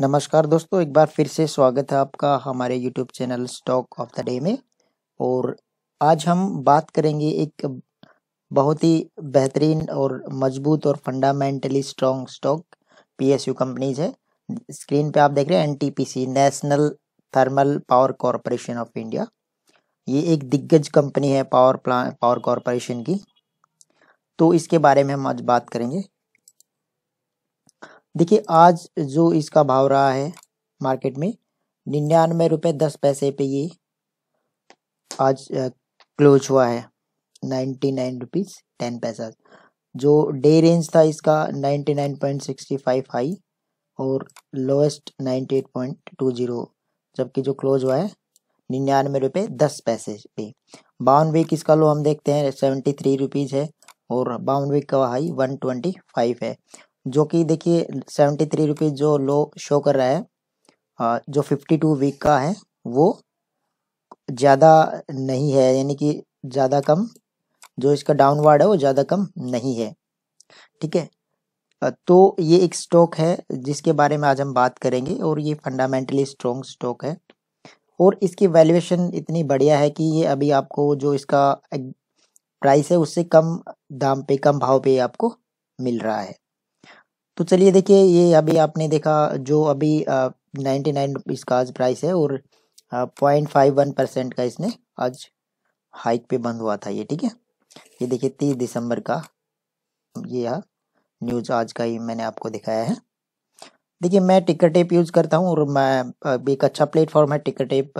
नमस्कार दोस्तों एक बार फिर से स्वागत है आपका हमारे YouTube channel stock of the day में और आज हम बात करेंगे एक बहुत ही बेहतरीन और मजबूत और fundamentally strong stock PSU companies है स्क्रीन पे आप देख रहे हैं NTPC national thermal power corporation of India ये एक दिग्गज कंपनी है पावर प्लान पावर कॉरपोरेशन की तो इसके बारे में हम आज बात करेंगे देखिए आज जो इसका भाव रहा है मार्केट में निन्यानवे रुपये दस पैसे पे ये आज क्लोज हुआ है नाइन्टी नाइन रुपीज़ टेन पैसा जो डे रेंज था इसका ninety nine point sixty five high और lowest ninety eight point two zero जबकि जो क्लोज हुआ है निन्यानवे रुपये दस पैसे पे वीक इसका लो हम देखते हैं सेवेंटी थ्री रुपीज़ है और वीक का हाई वन ट्वेंटी फाइव है जो कि देखिए सेवेंटी थ्री रुपीज़ जो लो शो कर रहा है जो फिफ्टी टू वीक का है वो ज़्यादा नहीं है यानी कि ज़्यादा कम जो इसका डाउनवर्ड है वो ज़्यादा कम नहीं है ठीक है तो ये एक स्टॉक है जिसके बारे में आज हम बात करेंगे और ये फंडामेंटली स्ट्रॉन्ग स्टॉक है और इसकी वैल्यूएशन इतनी बढ़िया है कि ये अभी आपको जो इसका प्राइस है उससे कम दाम पे कम भाव पे आपको मिल रहा है तो चलिए देखिए ये अभी आपने देखा जो अभी नाइन्टी नाइन रुपीज़ का आज प्राइस है और पॉइंट फाइव वन परसेंट का इसने आज हाइक पे बंद हुआ था ये ठीक है ये देखिए तीस दिसंबर का ये यार न्यूज आज का ही मैंने आपको दिखाया है देखिए मैं टिकट टेप यूज़ करता हूँ और मैं एक अच्छा प्लेटफॉर्म है टिकट टेप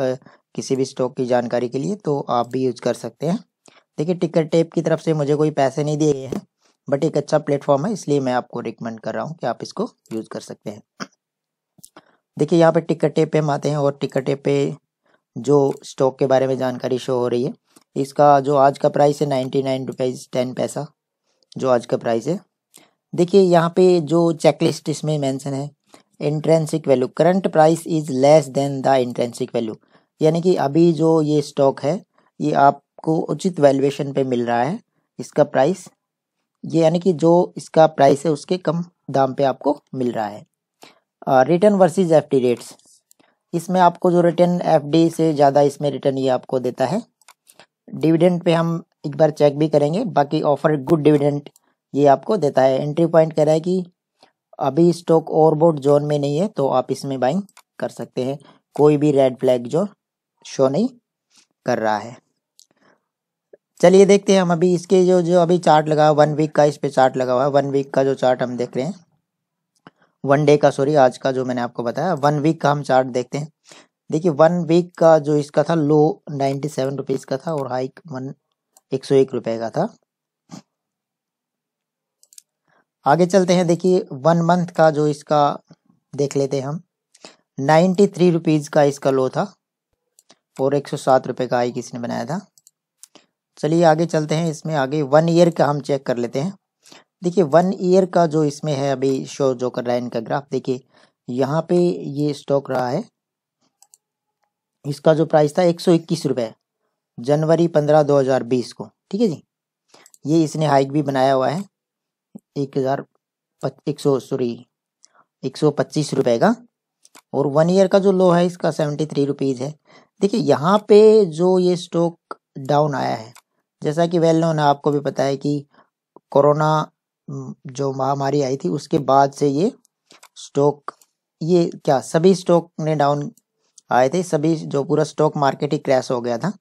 किसी भी स्टॉक की जानकारी के लिए तो आप भी यूज कर सकते हैं देखिए टिकट टेप की तरफ से मुझे कोई पैसे नहीं दिए गए हैं बट एक अच्छा प्लेटफॉर्म है इसलिए मैं आपको रिकमेंड कर रहा हूँ कि आप इसको यूज़ कर सकते हैं देखिए यहाँ पे टिकट पे हम आते हैं और टिकटे पे जो स्टॉक के बारे में जानकारी शो हो रही है इसका जो आज का प्राइस है नाइन्टी नाइन रुपीज़ टेन पैसा जो आज का प्राइस है देखिए यहाँ पे जो चेकलिस्ट इसमें मेंशन है intrinsic value current price is less than the intrinsic value यानी कि अभी जो ये स्टॉक है ये आपको उचित वैल्यूएशन पे मिल रहा है इसका प्राइस ये यानी कि जो इसका प्राइस है उसके कम दाम पे आपको मिल रहा है रिटर्न वर्सेस एफ रेट्स इसमें आपको जो रिटर्न एफ से ज़्यादा इसमें रिटर्न ये आपको देता है डिविडेंड पे हम एक बार चेक भी करेंगे बाकी ऑफर गुड डिविडेंड ये आपको देता है एंट्री पॉइंट कह रहा है कि अभी स्टॉक ओवरबोर्ड जोन में नहीं है तो आप इसमें बाइंग कर सकते हैं कोई भी रेड फ्लैग जो शो नहीं कर रहा है चलिए देखते हैं हम अभी इसके जो जो अभी चार्ट लगा वन वीक का इस पे चार्ट लगा हुआ है वन वीक का जो चार्ट हम देख रहे हैं वन डे का सॉरी आज का जो मैंने आपको बताया वन वीक का हम चार्ट देखते हैं देखिए वन वीक का जो इसका था लो नाइन्टी सेवन रुपीज का था और हाई वन एक सौ एक रुपये का था आगे चलते हैं देखिए वन मंथ का जो इसका देख लेते हैं हम नाइन्टी थ्री रुपीज़ का इसका लो था और एक सौ सात रुपये का हाई इसने बनाया था चलिए आगे चलते हैं इसमें आगे वन ईयर का हम चेक कर लेते हैं देखिए वन ईयर का जो इसमें है अभी शो जो कर रहा है इनका ग्राफ देखिए यहाँ पे ये स्टॉक रहा है इसका जो प्राइस था एक सौ इक्कीस रुपये जनवरी पंद्रह दो हजार बीस को ठीक है जी ये इसने हाइक भी बनाया हुआ है एक हजार एक सौ सॉरी एक सौ पच्चीस रुपये का और वन ईयर का जो लो है इसका सेवेंटी थ्री रुपीज़ है देखिए यहाँ पे जो ये स्टॉक डाउन आया है जैसा कि वेल नोन है आपको भी पता है कि कोरोना जो महामारी आई थी उसके बाद से ये स्टॉक ये क्या सभी स्टॉक ने डाउन आए थे सभी जो पूरा स्टॉक मार्केट ही क्रैश हो गया था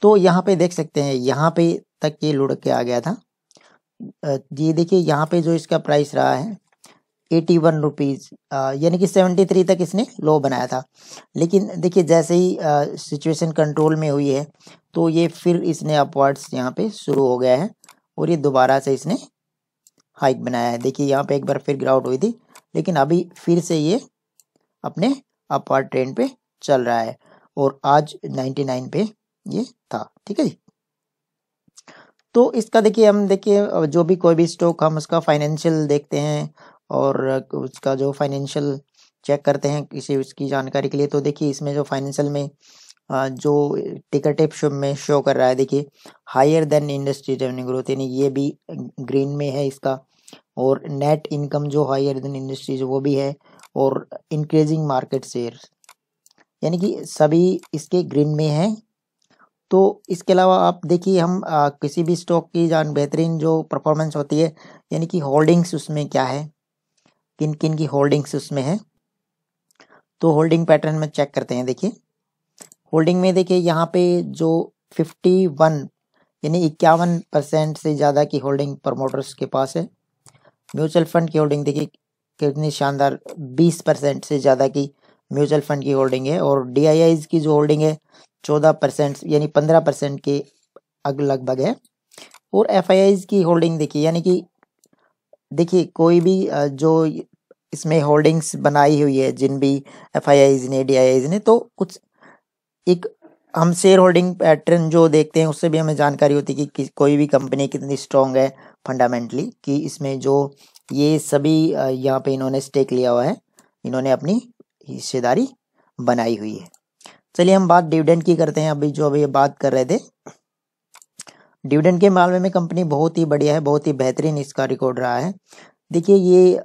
तो यहाँ पे देख सकते हैं यहाँ पे तक ये लुढ़क के आ गया था ये देखिए यहाँ पे जो इसका प्राइस रहा है एटी वन रुपीज़ यानी कि सेवेंटी थ्री तक इसने लो बनाया था लेकिन देखिए जैसे ही सिचुएशन uh, कंट्रोल में हुई है तो ये फिर इसने अपवर्ड्स यहाँ पे शुरू हो गया है और ये दोबारा से इसने हाइक बनाया है देखिए यहाँ पे एक बार फिर ग्राउट हुई थी लेकिन अभी फिर से ये अपने अपवर्ड ट्रेंड पे चल रहा है और आज 99 पे ये था ठीक है जी तो इसका देखिए हम देखिए जो भी कोई भी स्टॉक हम उसका फाइनेंशियल देखते हैं और उसका जो फाइनेंशियल चेक करते हैं किसी उसकी जानकारी के लिए तो देखिए इसमें जो फाइनेंशियल में जो टिकट टिप शो में शो कर रहा है देखिए higher than industry revenue growth यानी ये भी ग्रीन में है इसका और नेट इनकम जो हायर देन इंडस्ट्रीज वो भी है और इंक्रीजिंग मार्केट शेयर यानी कि सभी इसके ग्रीन में है तो इसके अलावा आप देखिए हम आ, किसी भी स्टॉक की जान बेहतरीन जो परफॉर्मेंस होती है यानी कि होल्डिंग्स उसमें क्या है किन किन की होल्डिंग्स उसमें है तो होल्डिंग पैटर्न में चेक करते हैं देखिए होल्डिंग में देखिए यहाँ पे जो 51 यानी इक्यावन परसेंट से ज़्यादा की होल्डिंग प्रमोटर्स के पास है म्यूचुअल फंड की होल्डिंग देखिए कितनी शानदार 20 परसेंट से ज़्यादा की म्यूचुअल फंड की होल्डिंग है और डी की जो होल्डिंग है चौदह परसेंट यानी पंद्रह परसेंट के अग लगभग है और एफ की होल्डिंग देखिए यानी कि देखिए, कोई भी जो इसमें होल्डिंग्स बनाई हुई है जिन भी आईज ने, डीआईआईज़ ने तो कुछ एक हम शेयर होल्डिंग पैटर्न जो देखते हैं उससे भी हमें जानकारी होती है कि कि कोई भी कंपनी कितनी स्ट्रांग है फंडामेंटली कि इसमें जो ये सभी यहाँ पे इन्होंने स्टेक लिया हुआ है, इन्होंने अपनी हिस्सेदारी बनाई हुई है। चलिए हम बात डिविडेंड की करते हैं अभी जो अभी बात कर रहे थे। डिविडेंड के मामले में कंपनी बहुत ही बढ़िया है बहुत ही बेहतरीन इसका रिकॉर्ड रहा है देखिए ये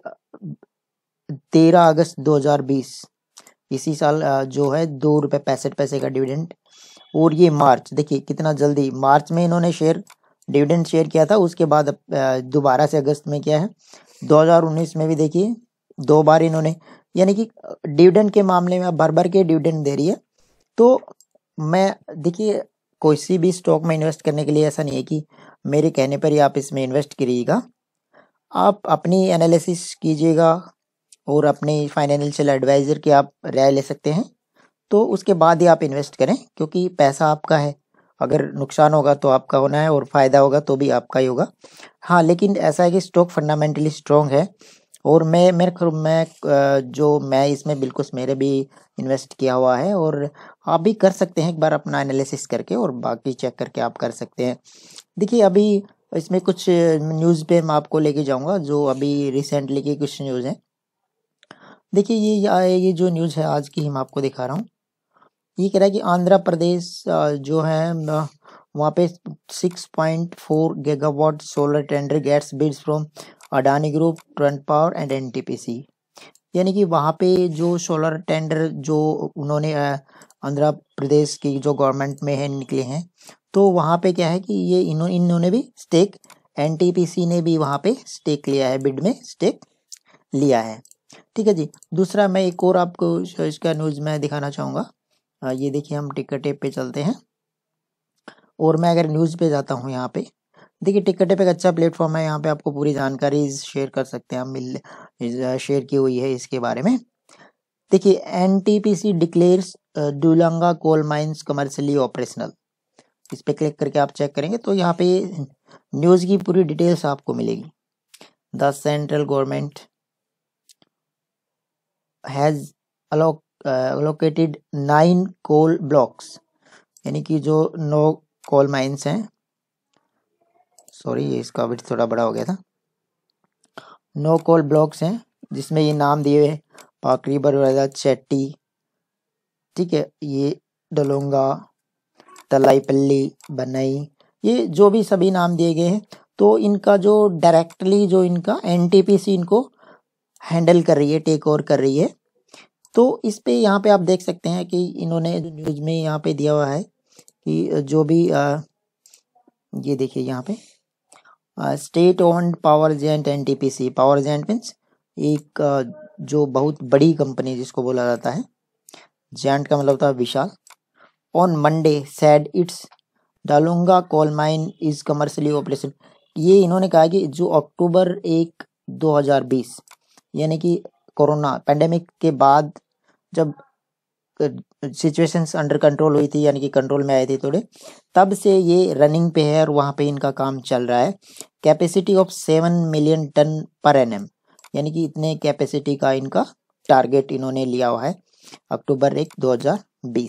तेरह अगस्त 2020 इसी साल जो है दो रुपये पैंसठ पैसे का डिविडेंड और ये मार्च देखिए कितना जल्दी मार्च में इन्होंने शेयर डिविडेंड शेयर किया था उसके बाद दोबारा से अगस्त में किया है 2019 में भी देखिए दो बार इन्होंने यानी कि डिविडेंड के मामले में बार बार के डिविडेंड दे रही है तो मैं देखिए कोई भी स्टॉक में इन्वेस्ट करने के लिए ऐसा नहीं है कि मेरे कहने पर ही आप इसमें इन्वेस्ट करिएगा आप अपनी एनालिसिस कीजिएगा और अपने फाइनेंशियल एडवाइज़र की आप राय ले सकते हैं तो उसके बाद ही आप इन्वेस्ट करें क्योंकि पैसा आपका है अगर नुकसान होगा तो आपका होना है और फ़ायदा होगा तो भी आपका ही होगा हाँ लेकिन ऐसा है कि स्टॉक फंडामेंटली स्ट्रॉन्ग है और मैं मेरे खर मैं जो मैं इसमें बिल्कुल मेरे भी इन्वेस्ट किया हुआ है और आप भी कर सकते हैं एक बार अपना एनालिसिस करके और बाकी चेक करके आप कर सकते हैं देखिए अभी इसमें कुछ न्यूज़ पे मैं आपको लेके जाऊंगा जो अभी रिसेंटली की कुछ न्यूज़ हैं देखिए ये ये जो न्यूज़ है आज की मैं आपको दिखा रहा हूँ ये कह रहा है कि आंध्र प्रदेश जो है वहाँ पे 6.4 gigawatt solar tender gets bids from Adani group Torrent power and NTPC यानी कि वहाँ पे जो सोलर टेंडर जो उन्होंने आंध्र प्रदेश की जो गवर्नमेंट में है निकले हैं तो वहाँ पे क्या है कि ये इन्हों इन्होंने भी स्टेक एनटीपीसी ने भी वहाँ पे स्टेक लिया है बिड में स्टेक लिया है ठीक है जी दूसरा मैं एक और आपको इसका न्यूज़ मैं दिखाना चाहूँगा ये देखिए हम टिकट टेप पे चलते हैं और मैं अगर न्यूज़ पे जाता हूँ यहाँ पे देखिए टिकट एक अच्छा प्लेटफॉर्म है यहाँ पे आपको पूरी जानकारी शेयर कर सकते हैं हम मिल शेयर की हुई है इसके बारे में देखिए N T P C declares Dulanga coal mines commercially operational इस पर क्लिक करके आप चेक करेंगे तो यहाँ पे न्यूज़ की पूरी डिटेल्स आपको मिलेगी the central government has allocated nine coal blocks यानी कि जो नौ कोल माइंस हैं सॉरी ये इसका विट थोड़ा बड़ा हो गया था नो कॉल ब्लॉक्स हैं जिसमें ये नाम दिए हुए पाकरी बरवाजा चेट्टी ठीक है ये डलोंगा तलाईपल्ली बनई ये जो भी सभी नाम दिए गए हैं तो इनका जो डायरेक्टली जो इनका एन इनको हैंडल कर रही है टेक ओवर कर रही है तो इस पे यहाँ पे आप देख सकते हैं कि इन्होंने न्यूज़ में यहाँ पे दिया हुआ है कि जो भी आ, ये देखिए यहाँ पे state owned power gen and power gen means एक uh, जो बहुत बड़ी कंपनी जिसको बोला जाता है जेंट का मतलब था विशाल on Monday said it's Dulanga coal mine is commercially operation ये इन्होंने कहा कि जो अक्टूबर एक 2020 यानी कि कोरोना पैंडेमिक के बाद जब सिचुएशंस अंडर कंट्रोल हुई थी यानी कि कंट्रोल में आई थी थोड़े तब से ये रनिंग पे है और वहाँ पे इनका काम चल रहा है capacity of seven million ton पर एन यानी कि इतने कैपेसिटी का इनका टारगेट इन्होंने लिया हुआ है अक्टूबर एक दो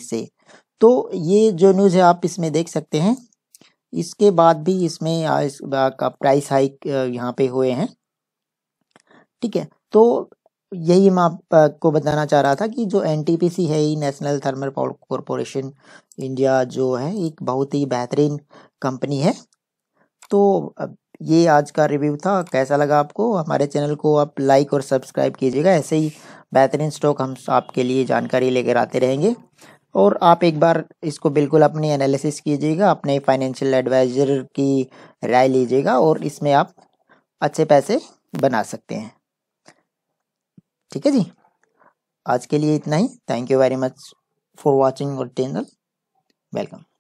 से तो ये जो न्यूज़ है आप इसमें देख सकते हैं इसके बाद भी इसमें का प्राइस हाइक यहाँ पे हुए हैं ठीक है तो यही मैं आपको बताना चाह रहा था कि जो एन है ही national thermal power corporation India जो है एक बहुत ही बेहतरीन कंपनी है तो ये आज का रिव्यू था कैसा लगा आपको हमारे चैनल को आप लाइक और सब्सक्राइब कीजिएगा ऐसे ही बेहतरीन स्टॉक हम आपके लिए जानकारी लेकर आते रहेंगे और आप एक बार इसको बिल्कुल अपने एनालिसिस कीजिएगा अपने फाइनेंशियल एडवाइज़र की राय लीजिएगा और इसमें आप अच्छे पैसे बना सकते हैं ठीक है जी आज के लिए इतना ही thank you very much for watching और टेंजल वेलकम